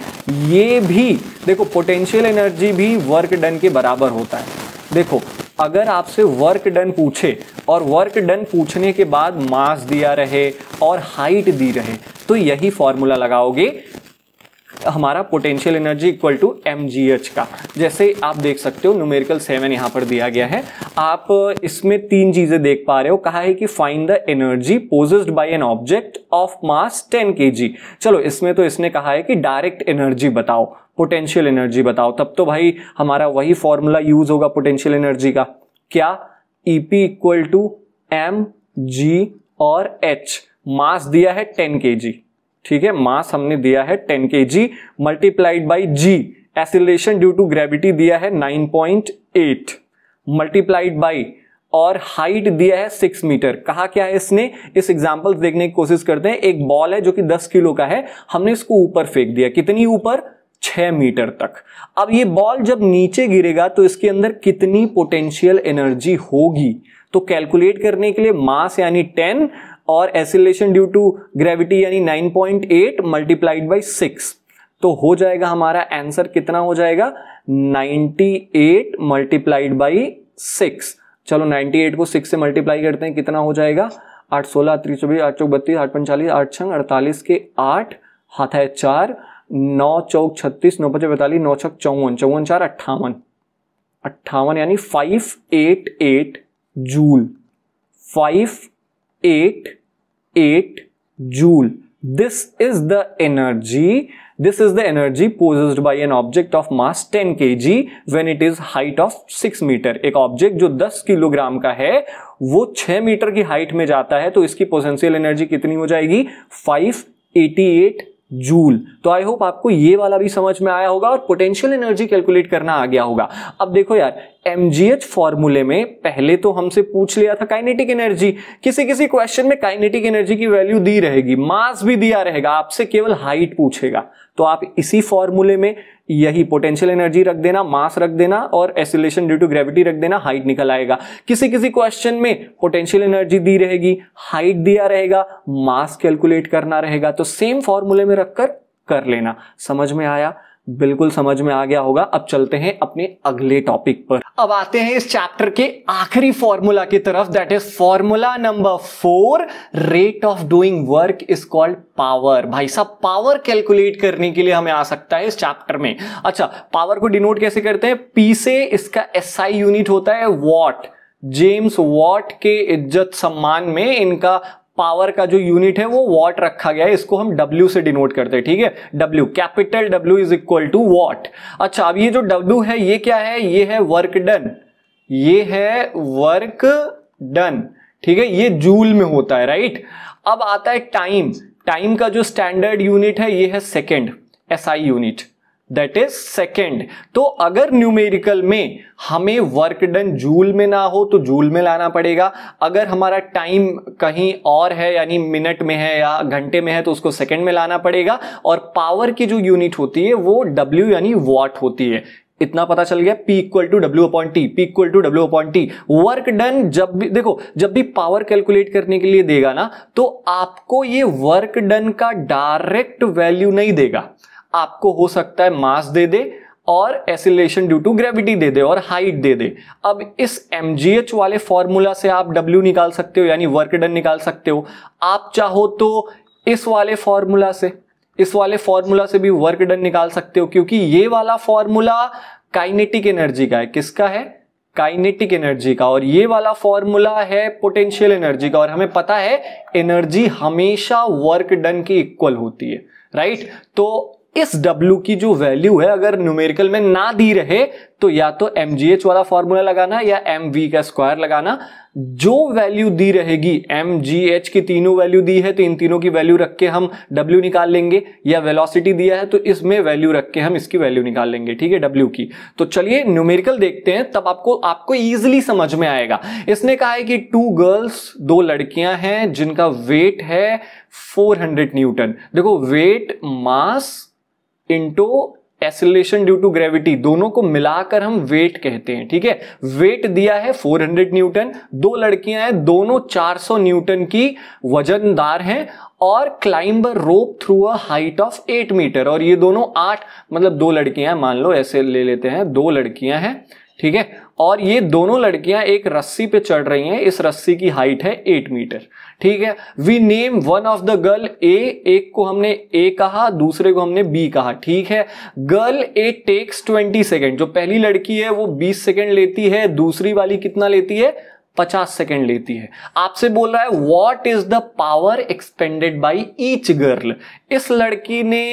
ये भी देखो पोटेंशियल एनर्जी भी वर्क डन के बराबर होता है देखो अगर आपसे वर्क डन पूछे और वर्क डन पूछने के बाद मास दिया रहे और हाइट दी रहे तो यही फॉर्मूला लगाओगे हमारा potential energy equal to M का जैसे आप देख सकते हो न्यूमेरिकल सेवन यहाँ पर दिया गया है आप इसमें तीन चीज़ें देख पा रहे हो कहा है कि find the energy possessed by an object of mass ten K चलो इसमें तो इसने कहा है कि डायरेक्ट एनर्जी बताओ पोटेंशियल एनर्जी बताओ तब तो भाई हमारा वही फॉर्मूला यूज होगा पोटेंशियल एनर्जी का क्या E P equal to M G और एच मास दिया है टेन के जी ठीक है मास हमने दिया है ten K G multiplied by G acceleration due to gravity दिया है nine point eight multiplied by और हाइट दिया है सिक्स मीटर कहा क्या है इसने इस एग्जाम्पल देखने की कोशिश करते हैं एक बॉल है जो कि दस किलो का है हमने इसको ऊपर फेंक दिया कितनी ऊपर छह मीटर तक अब ये बॉल जब नीचे गिरेगा तो इसके अंदर कितनी पोटेंशियल एनर्जी होगी तो कैलकुलेट करने के लिए मास यानी टेन और एसिलेशन ड्यू टू ग्रेविटी यानी 9.8 point eight multiplied by six तो हो जाएगा हमारा आंसर कितना हो जाएगा 98 एट मल्टीप्लाइड बाई सिक्स चलो 98 को 6 से मल्टीप्लाई करते हैं कितना हो जाएगा आठ सोलह त्री चौबीस आठ चौक बत्तीस आठ पंचालीस आठ छंग अड़तालीस के आठ हाथ है चार नौ चौक छत्तीस नौ पचास पैंतालीस नौ छक चौवन चौवन चार अट्ठावन अट्ठावन यानी five eight eight joule five eight eight joule this is the energy this is the energy possessed by an object of mass ten K G when it is height of six metre एक object जो दस kilogram का है वो छह metre की height में जाता है तो इसकी पोजेंशियल एनर्जी कितनी हो जाएगी फाइव एटी एट जूल तो आई होप आपको ये वाला भी समझ में आया होगा और पोटेंशियल एनर्जी कैलकुलेट करना आ गया होगा अब देखो यार एम फॉर्मूले में पहले तो हमसे पूछ लिया था काइनेटिक एनर्जी किसी किसी क्वेश्चन में काइनेटिक एनर्जी की वैल्यू दी रहेगी मास भी दिया रहेगा आपसे केवल हाइट पूछेगा तो आप इसी फॉर्मूले में यही पोटेंशियल एनर्जी रख देना मास रख देना और एसिलेशन ड्यू टू ग्रेविटी रख देना हाइट निकल आएगा किसी किसी क्वेश्चन में पोटेंशियल एनर्जी दी रहेगी हाइट दिया रहेगा मास कैलकुलेट करना रहेगा तो सेम फॉर्मूले में रखकर कर लेना समझ में आया बिल्कुल समझ में आ गया होगा अब चलते हैं अपने अगले टॉपिक पर अब आते हैं इस चैप्टर के आखिरी फॉर्मूला की तरफ that is formula number four rate of doing work is called power भाई साहब पावर कैलकुलेट करने के लिए हमें आ सकता है इस चैप्टर में अच्छा पावर को डिनोट कैसे करते हैं पी से इसका एस यूनिट होता है वॉट जेम्स वॉट के इज्जत सम्मान में इनका पावर का जो यूनिट है वो वॉट रखा गया है इसको हम डब्ल्यू से डिनोट करते हैं ठीक है W capital W is equal to watt अच्छा अब ये जो डब्ल्यू है ये क्या है ये है वर्क डन ये है वर्क डन ठीक है ये जूल में होता है राइट अब आता है टाइम टाइम का जो स्टैंडर्ड यूनिट है ये है second SI unit that is second तो अगर न्यूमेरिकल में हमें वर्क डन जूल में ना हो तो जूल में लाना पड़ेगा अगर हमारा टाइम कहीं और है यानी मिनट में है या घंटे में है तो उसको सेकेंड में लाना पड़ेगा और पावर की जो यूनिट होती है वो डब्ल्यू यानी वॉट होती है इतना पता चल गया P equal to W upon T P equal to W upon T work done जब भी देखो जब भी पावर कैलकुलेट करने के लिए देगा ना तो आपको ये वर्क डन का डायरेक्ट वैल्यू नहीं देगा आपको हो सकता है मास दे दे और एसिलेशन ड्यू टू ग्रेविटी दे दे और हाइट दे दे अब इस एम वाले फॉर्मूला से आप W निकाल सकते हो यानी वर्क डन निकाल सकते हो आप चाहो तो इस वाले फॉर्मूला से इस वाले फॉर्मूला से भी वर्क डन निकाल सकते हो क्योंकि ये वाला फॉर्मूला काइनेटिक एनर्जी का है किसका है काइनेटिक एनर्जी का और ये वाला फॉर्मूला है पोटेंशियल एनर्जी का और हमें पता है एनर्जी हमेशा वर्क डन की इक्वल होती है राइट right? तो इस W की जो वैल्यू है अगर न्यूमेरिकल में ना दी रहे तो या तो एम वाला फॉर्मूला लगाना या एम का स्क्वायर लगाना जो वैल्यू दी रहेगी एम जी एच की तीनों वैल्यू दी है तो इन तीनों की वैल्यू रख के हम W निकाल लेंगे या वेलोसिटी दिया है तो इसमें वैल्यू रख के हम इसकी वैल्यू निकाल लेंगे ठीक है डब्ल्यू की तो चलिए न्यूमेरिकल देखते हैं तब आपको आपको ईजिली समझ में आएगा इसने कहा है कि टू गर्ल्स दो लड़कियां हैं जिनका वेट है फोर न्यूटन देखो weight mass into acceleration due to gravity दोनों को मिलाकर हम वेट कहते हैं ठीक है वेट दिया है 400 न्यूटन दो लड़कियां हैं दोनों 400 न्यूटन की वजनदार हैं और climb rope through a height of 8 metre और ये दोनों आठ मतलब दो लड़कियां हैं मान लो ऐसे ले लेते हैं दो लड़कियां हैं ठीक है और ये दोनों लड़कियां एक रस्सी पे चढ़ रही हैं इस रस्सी की हाइट है एट मीटर ठीक है we name one of the girl A एक को हमने ए कहा दूसरे को हमने बी कहा ठीक है girl A takes twenty second जो पहली लड़की है वो बीस सेकेंड लेती है दूसरी वाली कितना लेती है पचास सेकेंड लेती है आपसे बोल रहा है what is the power expended by each girl इस लड़की ने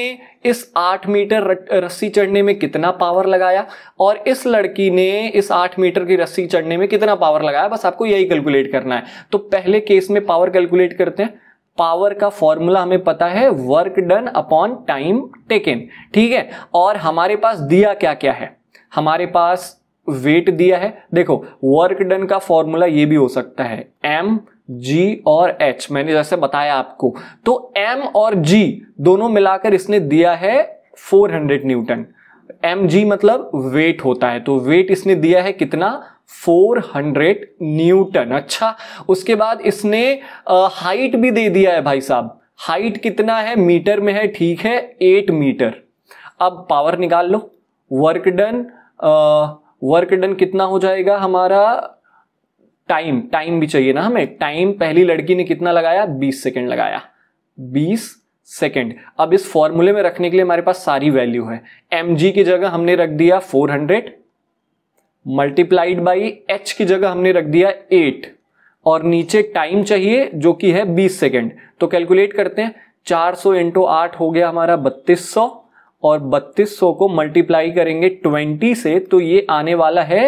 इस आठ मीटर रस्सी चढ़ने में कितना पावर लगाया और इस लड़की ने इस आठ मीटर की रस्सी चढ़ने में कितना पावर लगाया बस आपको यही कैलकुलेट करना है तो पहले केस में पावर कैलकुलेट करते हैं पावर का फॉर्मूला हमें पता है work done upon time taken ठीक है और हमारे पास दिया क्या क्या है हमारे पास वेट दिया है देखो वर्क डन का फॉर्मूला ये भी हो सकता है एम जी और एच मैंने जैसे तो बताया आपको तो एम और जी दोनों मिलाकर इसने दिया है 400 न्यूटन एम जी मतलब वेट होता है तो वेट इसने दिया है कितना 400 न्यूटन अच्छा उसके बाद इसने हाइट भी दे दिया है भाई साहब हाइट कितना है मीटर में है ठीक है एट मीटर अब पावर निकाल लो वर्क डन वर्क डन कितना हो जाएगा हमारा टाइम टाइम भी चाहिए ना हमें टाइम पहली लड़की ने कितना लगाया 20 सेकेंड लगाया 20 सेकेंड अब इस फॉर्मूले में रखने के लिए हमारे पास सारी वैल्यू है एम की जगह हमने रख दिया 400 मल्टीप्लाइड बाई एच की जगह हमने रख दिया 8 और नीचे टाइम चाहिए जो कि है 20 सेकेंड तो कैलकुलेट करते हैं 400 सौ इंटू आठ हो गया हमारा 3200 और 3200 को मल्टीप्लाई करेंगे 20 से तो ये आने वाला है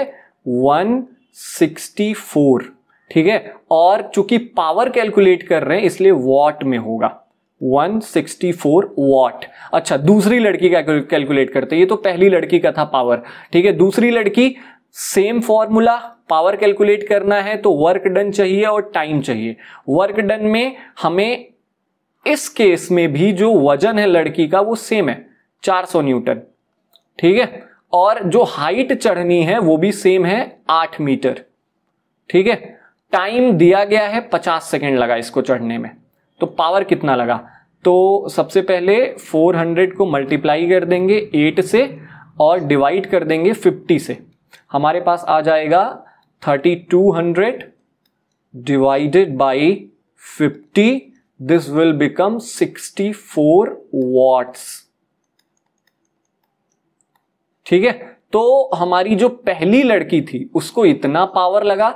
वन 64 ठीक है और चूंकि पावर कैलकुलेट कर रहे हैं इसलिए वॉट में होगा 164 वॉट अच्छा दूसरी लड़की का कैलकुलेट करते हैं ये तो पहली लड़की का था पावर ठीक है दूसरी लड़की सेम फॉर्मूला पावर कैलकुलेट करना है तो वर्क डन चाहिए और टाइम चाहिए वर्क डन में हमें इस केस में भी जो वजन है लड़की का वो सेम है 400 न्यूटन ठीक है और जो हाइट चढ़नी है वो भी सेम है आठ मीटर ठीक है टाइम दिया गया है पचास सेकेंड लगा इसको चढ़ने में तो पावर कितना लगा तो सबसे पहले 400 को मल्टीप्लाई कर देंगे 8 से और डिवाइड कर देंगे 50 से हमारे पास आ जाएगा 3200 divided by 50 this will become 64 watts ठीक है तो हमारी जो पहली लड़की थी उसको इतना पावर लगा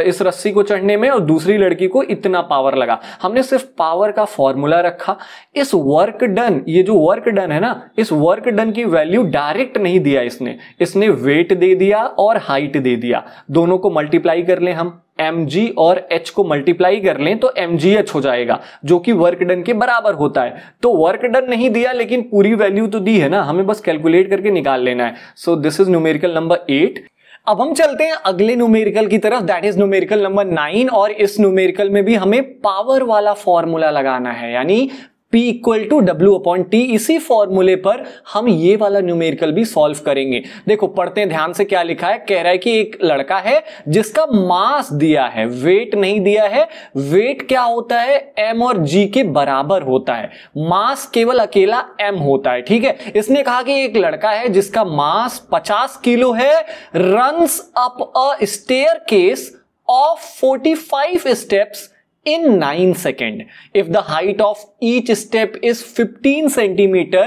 इस रस्सी को चढ़ने में और दूसरी लड़की को इतना पावर लगा हमने सिर्फ पावर का फॉर्मूला रखा इस वर्क डन ये जो वर्क डन है ना इस वर्क डन की वैल्यू डायरेक्ट नहीं दिया इसने इसने वेट दे दिया और हाइट दे दिया दोनों को मल्टीप्लाई कर ले हम एम और एच को मल्टीप्लाई कर लें तो एम हो जाएगा जो कि वर्क डन के बराबर होता है तो वर्क डन नहीं दिया लेकिन पूरी वैल्यू तो दी है ना हमें बस कैलकुलेट करके निकाल लेना है so this is numerical number eight अब हम चलते हैं अगले न्यूमेरिकल की तरफ that is numerical number nine और इस न्यूमेरिकल में भी हमें पावर वाला फॉर्मूला लगाना है यानी P equal to W upon T इसी फॉर्मूले पर हम ये वाला न्यूमेरिकल भी सॉल्व करेंगे देखो पढ़ते हैं ध्यान से क्या लिखा है कह रहा है कि एक लड़का है जिसका मास दिया है वेट नहीं दिया है वेट क्या होता है एम और जी के बराबर होता है मास केवल अकेला एम होता है ठीक है इसने कहा कि एक लड़का है जिसका मास 50 किलो है run up a staircase of 45 steps in 9 seconds. If the height of each step is 15 centimeter,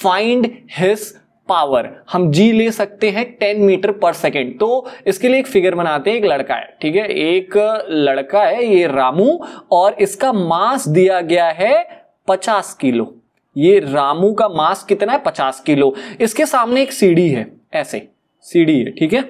find his power हम जी ले सकते हैं 10 मीटर पर सेकेंड तो इसके लिए एक फिगर बनाते हैं एक लड़का है ठीक है एक लड़का है ये रामू और इसका मास दिया गया है 50 किलो ये रामू का मास कितना है 50 किलो इसके सामने एक सीढ़ी है ऐसे सीढ़ी है ठीक है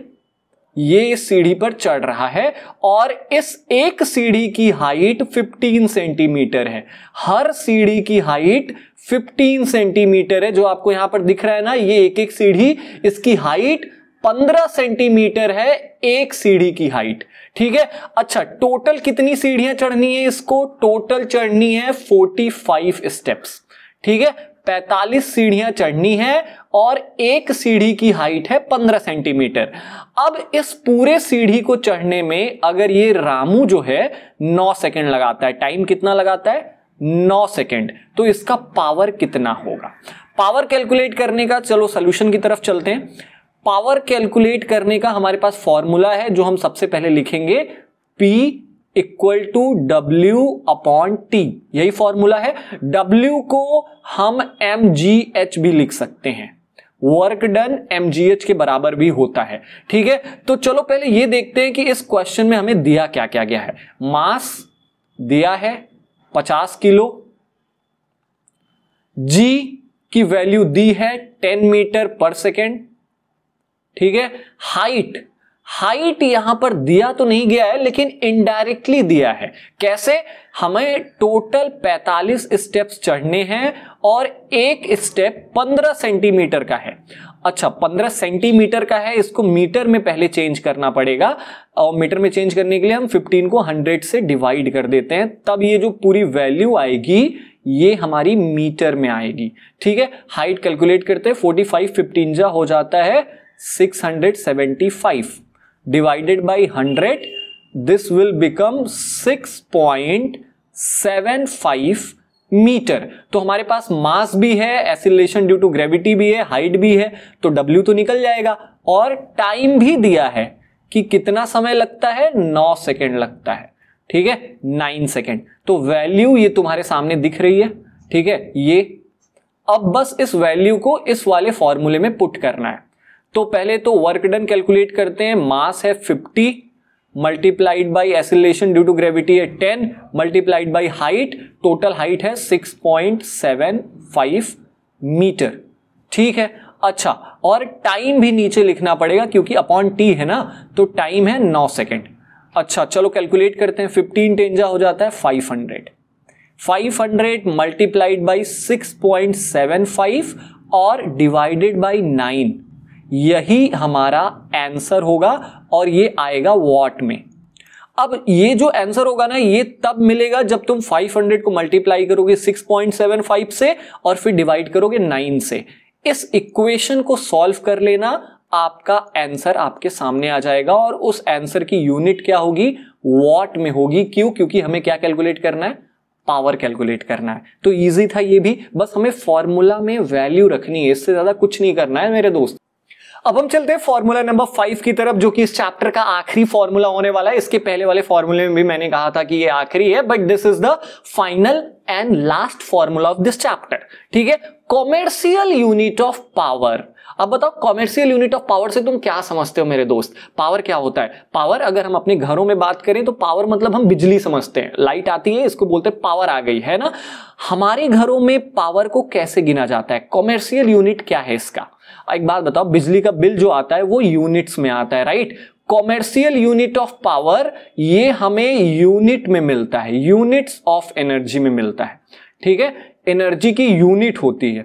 ये इस सीढ़ी पर चढ़ रहा है और इस एक सीढ़ी की हाइट 15 सेंटीमीटर है हर सीढ़ी की हाइट 15 सेंटीमीटर है जो आपको यहां पर दिख रहा है ना ये एक एक सीढ़ी इसकी हाइट 15 सेंटीमीटर है एक सीढ़ी की हाइट ठीक है अच्छा टोटल कितनी सीढ़ियां चढ़नी है इसको टोटल चढ़नी है 45 स्टेप्स ठीक है 45 सीढ़ियां चढ़नी है और एक सीढ़ी की हाइट है 15 सेंटीमीटर अब इस पूरे सीढ़ी को चढ़ने में अगर ये रामू जो है 9 सेकंड लगाता है टाइम कितना लगाता है 9 सेकंड तो इसका पावर कितना होगा पावर कैलकुलेट करने का चलो सोल्यूशन की तरफ चलते हैं पावर कैलकुलेट करने का हमारे पास फॉर्मूला है जो हम सबसे पहले लिखेंगे P equal to W upon T यही फॉर्मूला है W को हम एम जी एच भी लिख सकते हैं work done M G H के बराबर भी होता है ठीक है तो चलो पहले ये देखते हैं कि इस क्वेश्चन में हमें दिया क्या क्या गया है मास दिया है 50 किलो जी की वैल्यू दी है 10 मीटर पर सेकेंड ठीक है हाइट हाइट यहां पर दिया तो नहीं गया है लेकिन इनडायरेक्टली दिया है कैसे हमें टोटल 45 स्टेप्स चढ़ने हैं और एक स्टेप 15 सेंटीमीटर का है अच्छा 15 सेंटीमीटर का है इसको मीटर में पहले चेंज करना पड़ेगा और मीटर में चेंज करने के लिए हम 15 को 100 से डिवाइड कर देते हैं तब ये जो पूरी वैल्यू आएगी ये हमारी मीटर में आएगी ठीक है हाइट कैलकुलेट करते हैं फोर्टी फाइव जा हो जाता है 675 divided by 100 this will become 6.75 metre तो हमारे पास मास भी है एसिलेशन ड्यू टू ग्रेविटी भी है हाइट भी है तो W तो निकल जाएगा और टाइम भी दिया है कि कितना समय लगता है 9 सेकेंड लगता है ठीक है 9 सेकेंड तो वैल्यू ये तुम्हारे सामने दिख रही है ठीक है ये अब बस इस वैल्यू को इस वाले फॉर्मूले में पुट करना है तो पहले तो वर्क डन कैलकुलेट करते हैं मास है 50 multiplied by acceleration due to gravity है 10 multiplied by height total height है 6.75 मीटर ठीक है अच्छा और टाइम भी नीचे लिखना पड़ेगा क्योंकि अपॉन टी है ना तो टाइम है 9 सेकेंड अच्छा चलो कैलकुलेट करते हैं फिफ्टीन टेंजा हो जाता है 500 हंड्रेड मल्टीप्लाइड बाई सिक्स और डिवाइडेड बाई नाइन यही हमारा आंसर होगा और ये आएगा वॉट में अब ये जो आंसर होगा ना ये तब मिलेगा जब तुम 500 को मल्टीप्लाई करोगे 6.75 से और फिर डिवाइड करोगे 9 से इस इक्वेशन को सॉल्व कर लेना आपका आंसर आपके सामने आ जाएगा और उस आंसर की यूनिट क्या होगी वॉट में होगी क्यों क्योंकि हमें क्या कैलकुलेट करना है पावर कैलकुलेट करना है तो इजी था ये भी बस हमें फॉर्मूला में वैल्यू रखनी है इससे ज़्यादा कुछ नहीं करना है मेरे दोस्त अब हम चलते हैं फॉर्मूला नंबर फाइव की तरफ जो कि इस चैप्टर का आखिरी फॉर्मूला होने वाला है इसके पहले वाले फॉर्मूले में भी मैंने कहा था कि ये आखिरी है but this is the final and last formula of this chapter ठीक है कॉमर्शियल यूनिट ऑफ पावर अब बताओ कॉमर्शियल यूनिट ऑफ पावर से तुम क्या समझते हो मेरे दोस्त पावर क्या होता है पावर अगर हम अपने घरों में बात करें तो पावर मतलब हम बिजली समझते हैं लाइट आती है इसको बोलते हैं पावर आ गई है ना हमारे घरों में पावर को कैसे गिना जाता है कॉमर्शियल यूनिट क्या है इसका एक बात बताओ बिजली का बिल जो आता है वो यूनिट्स में आता है right commercial unit of power ये हमें यूनिट में मिलता है यूनिट्स ऑफ एनर्जी में मिलता है ठीक है एनर्जी की यूनिट होती है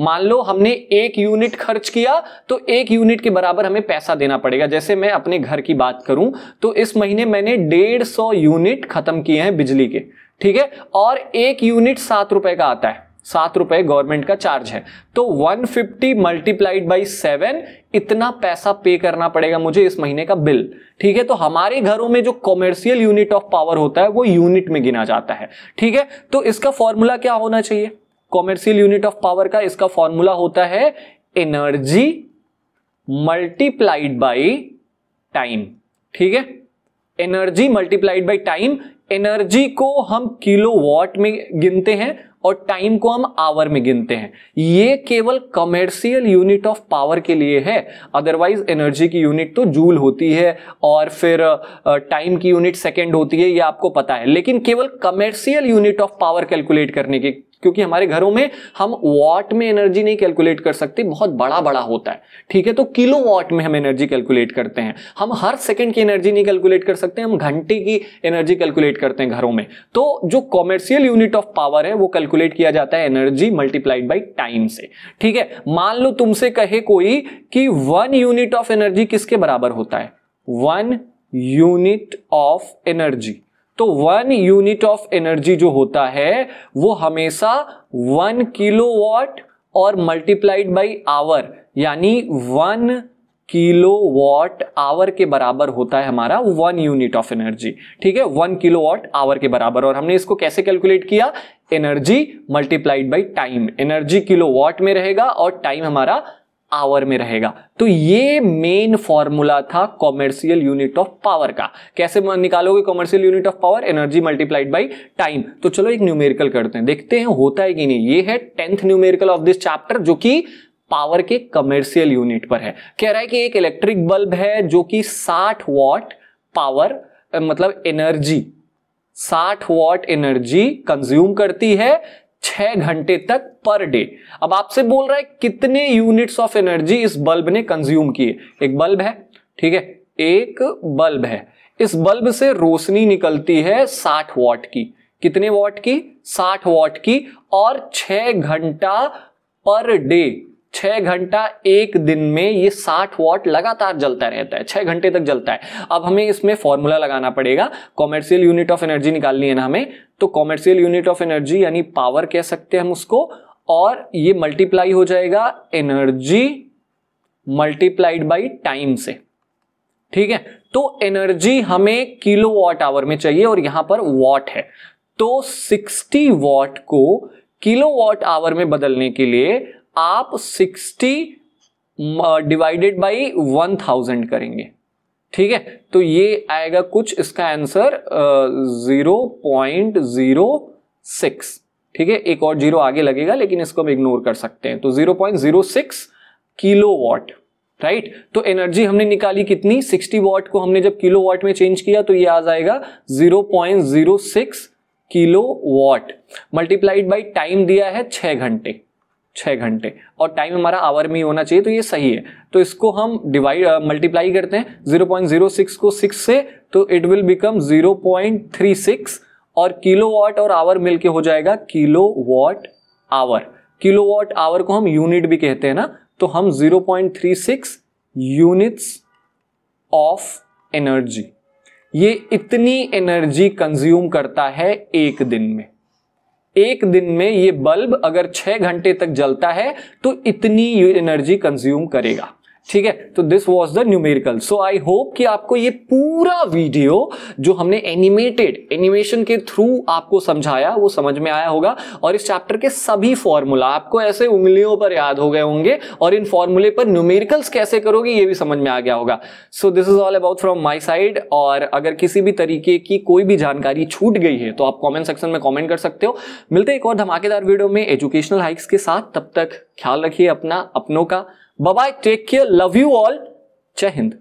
मान लो हमने एक यूनिट खर्च किया तो एक यूनिट के बराबर हमें पैसा देना पड़ेगा जैसे मैं अपने घर की बात करूं तो इस महीने मैंने डेढ़ सौ यूनिट खत्म किए हैं बिजली के ठीक है और एक यूनिट सात रुपए का आता है सात रुपए गवर्नमेंट का चार्ज है तो 150 फिफ्टी मल्टीप्लाइड बाई सेवन इतना पैसा पे करना पड़ेगा मुझे इस महीने का बिल ठीक है तो हमारे घरों में जो कॉमर्शियल यूनिट ऑफ पावर होता है वो यूनिट में गिना जाता है ठीक है तो इसका फॉर्मूला क्या होना चाहिए कॉमर्शियल यूनिट ऑफ पावर का इसका फॉर्मूला होता है एनर्जी मल्टीप्लाइड बाई टाइम ठीक है energy multiplied by time energy को हम किलो वॉट में गिनते हैं और टाइम को हम आवर में गिनते हैं ये केवल कमर्शियल यूनिट ऑफ पावर के लिए है अदरवाइज एनर्जी की यूनिट तो जूल होती है और फिर टाइम की यूनिट सेकेंड होती है ये आपको पता है लेकिन केवल commercial unit of power calculate करने के क्योंकि हमारे घरों में हम वॉट में एनर्जी नहीं कैलकुलेट कर सकते बहुत बड़ा बड़ा होता है ठीक है तो किलो वॉट में हम एनर्जी कैलकुलेट करते हैं हम हर सेकंड की एनर्जी नहीं कैलकुलेट कर सकते हम घंटे की एनर्जी कैलकुलेट करते हैं घरों में तो जो कॉमर्शियल यूनिट ऑफ पावर है वो कैलकुलेट किया जाता है एनर्जी मल्टीप्लाइड बाई टाइम से ठीक है मान लो तुमसे कहे कोई कि वन यूनिट ऑफ एनर्जी किसके बराबर होता है वन यूनिट ऑफ एनर्जी तो वन यूनिट ऑफ एनर्जी जो होता है वो हमेशा वन किलो वॉट और मल्टीप्लाइड बाई आवर यानी वन किलो वॉट आवर के बराबर होता है हमारा वन यूनिट ऑफ एनर्जी ठीक है वन किलो वॉट आवर के बराबर और हमने इसको कैसे कैलकुलेट किया energy multiplied by time energy kilowatt में रहेगा और टाइम हमारा आवर में रहेगा तो ये मेन फॉर्मूला था कॉमर्शियल यूनिट ऑफ पावर का कैसे निकालोगे commercial unit of power energy multiplied by time तो चलो एक न्यूमेरिकल करते हैं देखते हैं होता है कि नहीं ये है tenth numerical of this chapter जो कि पावर के कमर्शियल यूनिट पर है कह रहा है कि एक इलेक्ट्रिक बल्ब है जो कि 60 वॉट पावर मतलब एनर्जी 60 वॉट एनर्जी कंज्यूम करती है छह घंटे तक पर डे अब आपसे बोल रहा है कितने यूनिट्स ऑफ एनर्जी इस बल्ब ने कंज्यूम किए एक बल्ब है ठीक है एक बल्ब है इस बल्ब से रोशनी निकलती है साठ वॉट की कितने वॉट की साठ वॉट की और छह घंटा पर डे छह घंटा एक दिन में ये साठ वॉट लगातार जलता रहता है छह घंटे तक जलता है अब हमें इसमें फॉर्मूला लगाना पड़ेगा कॉमर्शियल यूनिट ऑफ एनर्जी निकालनी है ना हमें तो कॉमर्शियल यूनिट ऑफ एनर्जी यानी पावर कह सकते हैं हम उसको और ये मल्टीप्लाई हो जाएगा एनर्जी मल्टीप्लाइड बाई टाइम से ठीक है तो एनर्जी हमें किलो वॉट आवर में चाहिए और यहां पर वॉट है तो 60 वॉट को किलो वॉट आवर में बदलने के लिए आप 60 डिवाइडेड बाई 1000 करेंगे ठीक है तो ये आएगा कुछ इसका answer zero point zero six ठीक है एक और जीरो आगे लगेगा लेकिन इसको हम इग्नोर कर सकते हैं तो zero point zero six kilowatt right तो एनर्जी हमने निकाली कितनी सिक्सटी वॉट को हमने जब किलो वॉट में चेंज किया तो ये आ जाएगा zero point zero six kilowatt multiplied by time दिया है 6 घंटे छः घंटे और टाइम हमारा आवर में ही होना चाहिए तो ये सही है तो इसको हम डिवाइड मल्टीप्लाई uh, करते हैं जीरो जीरो पॉइंट सिक्स को सिक्स से तो it will become zero point three six और किलो वॉट और आवर मिलके हो जाएगा kilowatt hour kilowatt hour को हम यूनिट भी कहते हैं ना तो हम zero point three six units of energy ये इतनी एनर्जी कंज्यूम करता है एक दिन में एक दिन में ये बल्ब अगर छह घंटे तक जलता है तो इतनी एनर्जी कंज्यूम करेगा ठीक है तो this was the numerical so I hope कि आपको ये पूरा वीडियो जो हमने एनिमेटेड एनिमेशन के थ्रू आपको समझाया वो समझ में आया होगा और इस चैप्टर के सभी फॉर्मूला आपको ऐसे उंगलियों पर याद हो गए होंगे और इन फॉर्मूले पर न्यूमेरिकल्स कैसे करोगे ये भी समझ में आ गया होगा so this is all about from my side और अगर किसी भी तरीके की कोई भी जानकारी छूट गई है तो आप कॉमेंट सेक्शन में कॉमेंट कर सकते हो मिलते एक और धमाकेदार वीडियो में एजुकेशनल हाइक्स के साथ तब तक ख्याल रखिए अपना अपनों का bye take care love you all Jai Hind